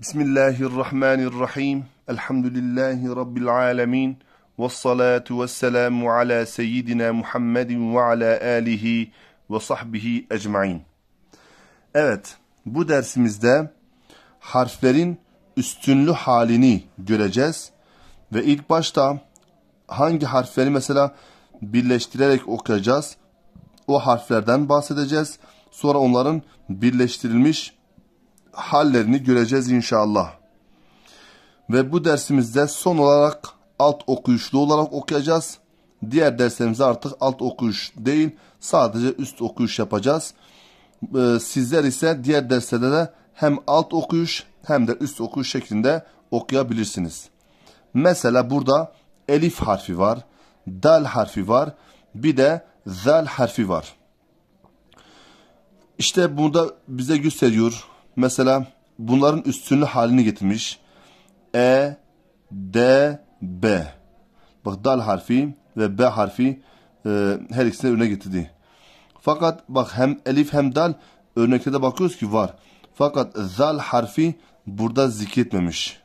Bismillahirrahmanirrahim. Elhamdülillahi Rabbil alemin. Vessalatu vesselamu ala seyyidina Muhammedin ve ala alihi ve sahbihi ecmain. Evet, bu dersimizde harflerin üstünlü halini göreceğiz. Ve ilk başta hangi harfleri mesela birleştirerek okuyacağız. O harflerden bahsedeceğiz. Sonra onların birleştirilmiş hallerini göreceğiz inşallah. Ve bu dersimizde son olarak alt okuyuşlu olarak okuyacağız. Diğer derslerimizde artık alt okuyuş değil sadece üst okuyuş yapacağız. Ee, sizler ise diğer derslerde de hem alt okuyuş hem de üst okuyuş şeklinde okuyabilirsiniz. Mesela burada elif harfi var, dal harfi var, bir de zal harfi var. İşte burada bize gösteriyor mesela bunların üstünlü halini getirmiş. E, D, B. Bak dal harfi ve B harfi e, her ikisini öne getirdi. Fakat bak hem elif hem dal örnekte de bakıyoruz ki var. Fakat zal harfi burada zikretmemiş.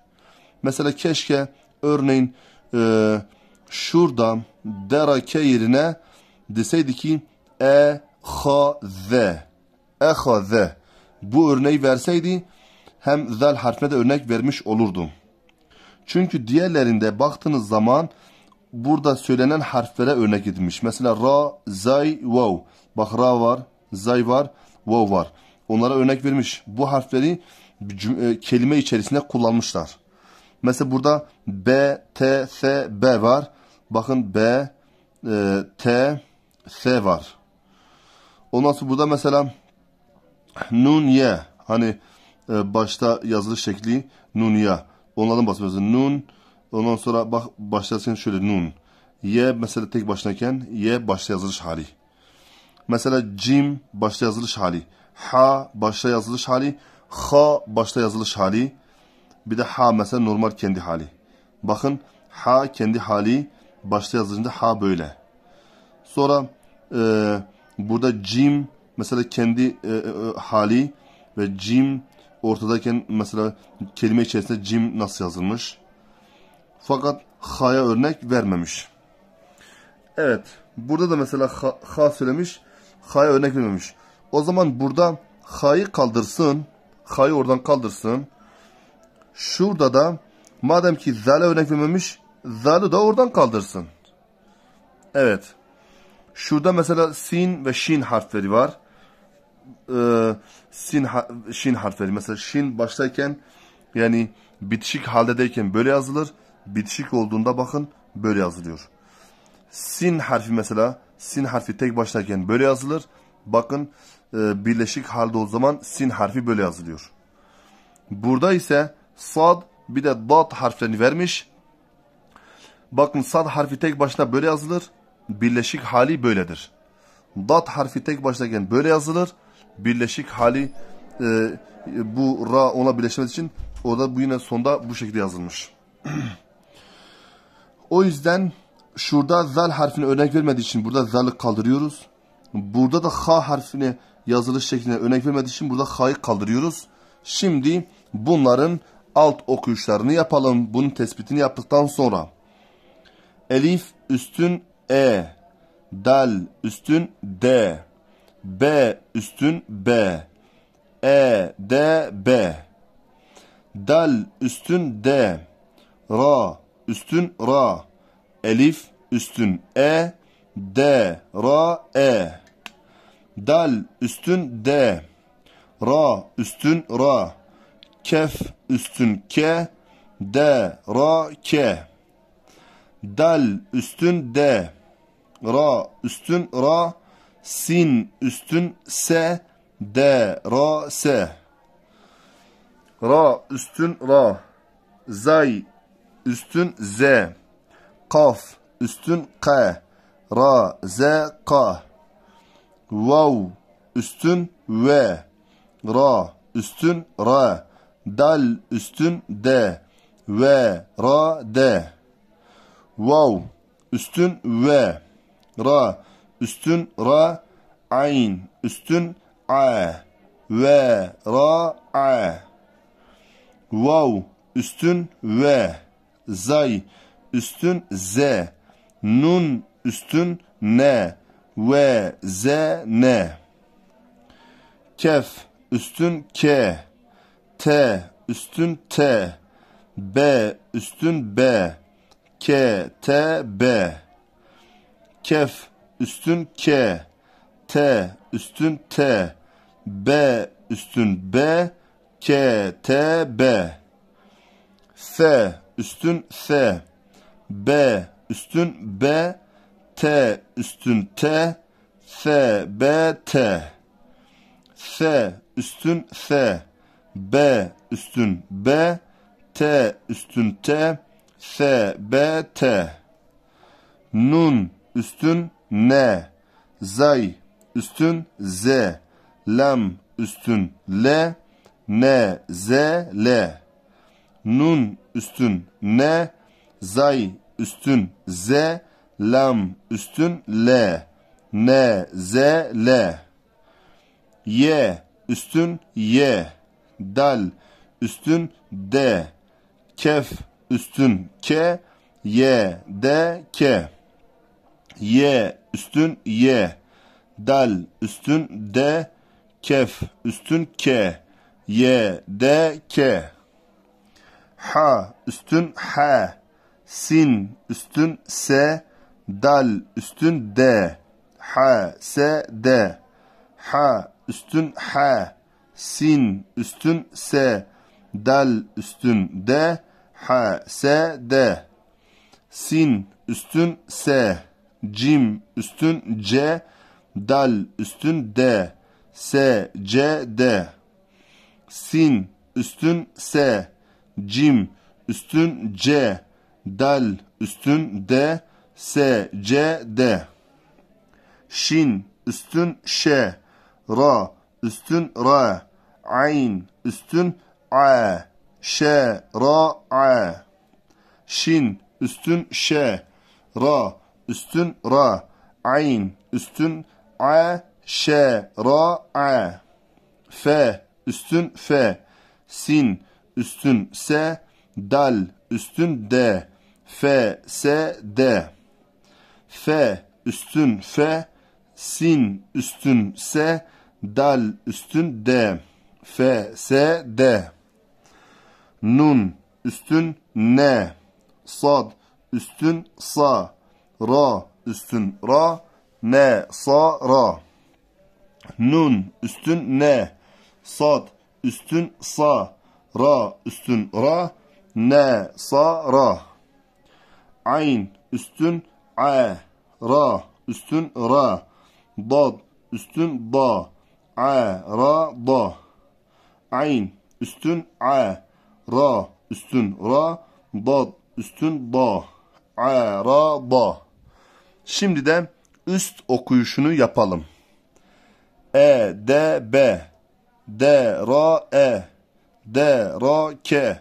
Mesela keşke örneğin e, şurada derake yerine deseydi ki e, ha, Z E, ha, Z bu örneği verseydi hem zel harfine de örnek vermiş olurdum. Çünkü diğerlerinde baktığınız zaman burada söylenen harflere örnek edilmiş. Mesela ra, zay, vav. Bak ra var, zay var, vav var. Onlara örnek vermiş. Bu harfleri e, kelime içerisinde kullanmışlar. Mesela burada B, T, S, B var. Bakın B, e, T, S var. Ondan sonra burada mesela Nun ye hani e, başta yazılı şekli nun ya Onlardan bahsediyoruz. Nun ondan sonra bak başlasın şöyle Nun. Ye mesela tek başınayken ye başta yazılış hali. Mesela cim başta yazılış hali. Ha başta yazılış hali. Ha başta yazılış hali. Bir de ha mesela normal kendi hali. Bakın ha kendi hali başta yazılışında ha böyle. Sonra e, burada cim mesela kendi e, e, e hali ve Jim ortadayken mesela kelime içerisinde Jim nasıl yazılmış. Fakat ha'ya örnek vermemiş. Evet. Burada da mesela ha, ha söylemiş. Ha'ya örnek vermemiş. O zaman burada ha'yı kaldırsın. Ha'yı oradan kaldırsın. Şurada da madem ki zale örnek vermemiş. Zalı da oradan kaldırsın. Evet. Şurada mesela sin ve şin harfleri var. E, sin şin harfleri mesela şin baştayken yani bitişik haldedeyken böyle yazılır. Bitişik olduğunda bakın böyle yazılıyor. Sin harfi mesela sin harfi tek baştayken böyle yazılır. Bakın e, birleşik halde o zaman sin harfi böyle yazılıyor. Burada ise sad bir de dat harflerini vermiş. Bakın sad harfi tek başına böyle yazılır. Birleşik hali böyledir. Dat harfi tek baştayken böyle yazılır birleşik hali e, bu ra ona birleşmesi için orada bu yine sonda bu şekilde yazılmış. o yüzden şurada zal harfini örnek vermediği için burada zalı kaldırıyoruz. Burada da ha harfini yazılış şekline örnek vermediği için burada ha'yı kaldırıyoruz. Şimdi bunların alt okuyuşlarını yapalım. Bunun tespitini yaptıktan sonra elif üstün e, dal üstün d, B üstün B. E D B. Dal üstün D. Ra üstün Ra. Elif üstün E. D Ra E. Dal üstün D. Ra üstün Ra. Kef üstün K. D Ra K. Dal üstün D. Ra üstün Ra sin üstün S D ra se ra üstün ra zay üstün z kaf üstün k ra z k vav üstün v ra üstün ra dal üstün d ve ra d vav üstün v ra üstün ra ayn üstün a ve ra a vav üstün ve zay üstün z nun üstün ne ve z ne kef üstün k t üstün t b üstün b k t b kef üstün K, T üstün T, B üstün B, K, T, B. S üstün S, B üstün B, T üstün T, S, B, T. S üstün S, B üstün B, T üstün T, S, B, T. Nun üstün ne, zay üstün z, lam üstün l, ne, z, l. Nun üstün ne, zay üstün z, lam üstün l, ne, z, l. Y üstün y, dal üstün d, kef üstün k, y, d, k. Y üstün Y, dal üstün D, kef üstün K, Y, D, K. Ha üstün H, sin üstün S, dal üstün D, h S, D. Ha üstün H, sin üstün S, dal üstün D, h S, D. Sin üstün S, Cim üstün C. Dal üstün D. S. C. D. Sin üstün S. Cim üstün C. Dal üstün D. S. C. D. Şin üstün Ş. Ra üstün Ra. Ayn üstün A. Ş. Ra. A. Şin üstün Ş. Ra üstün ra, ayn üstün a, şe, ra, a, f üstün f sin üstün s dal üstün d f se, d f üstün f sin üstün s dal üstün d f se, d nun üstün n sad üstün sa, ra üstün ra ne sa ra nun üstün ne sad üstün sa ra üstün ra ne sa ra ayn üstün a ra üstün ra dad üstün da a ra da ayn üstün a ra üstün ra dad üstün da a ra da Şimdi de üst okuyuşunu yapalım. E, D, B, D, R, E, D, R, K,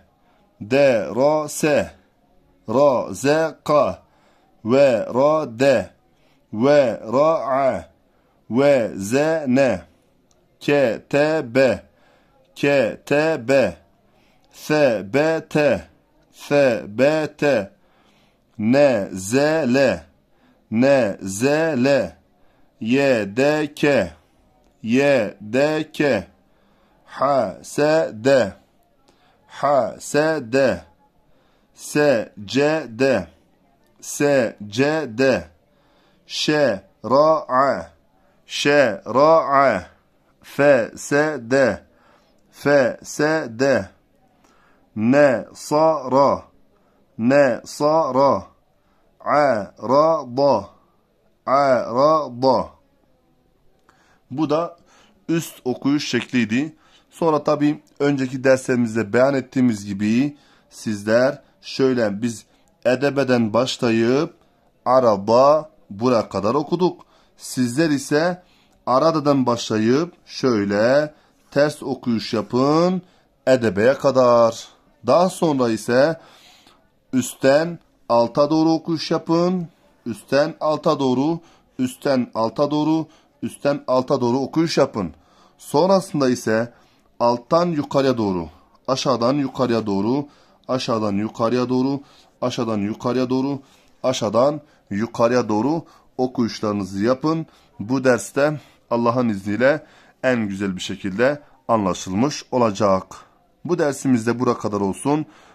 D, R, S, R, Z, K, V, R, D, V, R, A, V, Z, N, K, T, B, K, T, B, S, B, T, S, B, T, N, Z, L, N, Z, L. Y, D, K. Y, D, K. H, S, D. H, S, D. S, C, D. S, C, D. Ş, R, A. Ş, R, A. F, S, D. F, S, D. N, S, R. N, S, R arada arada bu da üst okuyuş şekliydi. Sonra tabi önceki derslerimizde beyan ettiğimiz gibi sizler şöyle biz edebeden başlayıp araba buraya kadar okuduk. Sizler ise aradadan başlayıp şöyle ters okuyuş yapın edebeye kadar. Daha sonra ise üstten alta doğru okuş yapın. Üstten alta doğru, üstten alta doğru, üstten alta doğru okuyuş yapın. Sonrasında ise alttan yukarıya doğru, aşağıdan yukarıya doğru, aşağıdan yukarıya doğru, aşağıdan yukarıya doğru, aşağıdan yukarıya doğru okuyuşlarınızı yapın. Bu derste Allah'ın izniyle en güzel bir şekilde anlaşılmış olacak. Bu dersimizde bura kadar olsun.